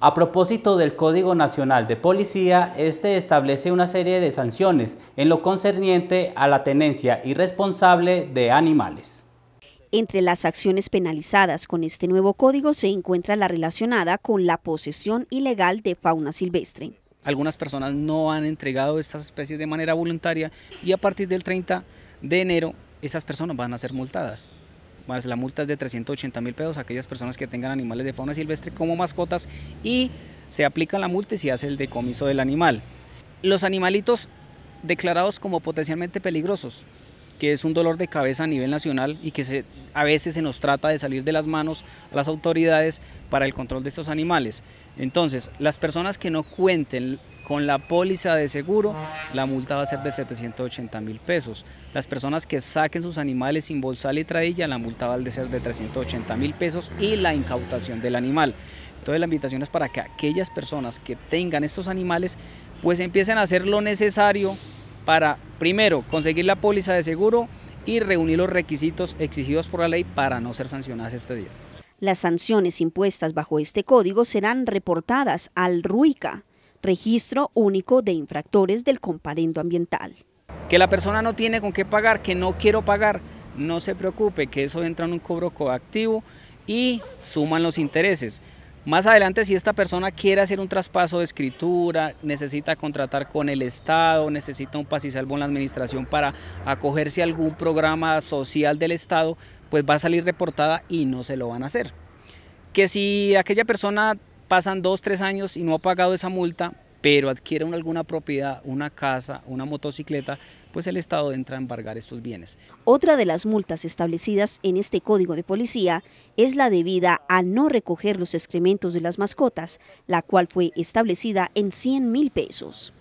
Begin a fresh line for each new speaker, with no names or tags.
A propósito del Código Nacional de Policía, este establece una serie de sanciones en lo concerniente a la tenencia irresponsable de animales.
Entre las acciones penalizadas con este nuevo código se encuentra la relacionada con la posesión ilegal de fauna silvestre.
Algunas personas no han entregado estas especies de manera voluntaria y a partir del 30 de enero esas personas van a ser multadas más la multa es de 380 mil pesos a aquellas personas que tengan animales de fauna silvestre como mascotas y se aplica la multa y se hace el decomiso del animal. Los animalitos declarados como potencialmente peligrosos, que es un dolor de cabeza a nivel nacional y que a veces se nos trata de salir de las manos a las autoridades para el control de estos animales. Entonces, las personas que no cuenten con la póliza de seguro, la multa va a ser de 780 mil pesos. Las personas que saquen sus animales sin bolsal y la multa va a ser de 380 mil pesos y la incautación del animal. Entonces la invitación es para que aquellas personas que tengan estos animales, pues empiecen a hacer lo necesario para, primero, conseguir la póliza de seguro y reunir los requisitos exigidos por la ley para no ser sancionadas este día.
Las sanciones impuestas bajo este código serán reportadas al RUICA, registro único de infractores del comparendo ambiental.
Que la persona no tiene con qué pagar, que no quiero pagar, no se preocupe, que eso entra en un cobro coactivo y suman los intereses. Más adelante, si esta persona quiere hacer un traspaso de escritura, necesita contratar con el Estado, necesita un pasisalvo en la administración para acogerse a algún programa social del Estado, pues va a salir reportada y no se lo van a hacer. Que si aquella persona pasan dos, tres años y no ha pagado esa multa, pero adquiere alguna propiedad, una casa, una motocicleta, pues el Estado entra a embargar estos bienes.
Otra de las multas establecidas en este código de policía es la debida a no recoger los excrementos de las mascotas, la cual fue establecida en 100 mil pesos.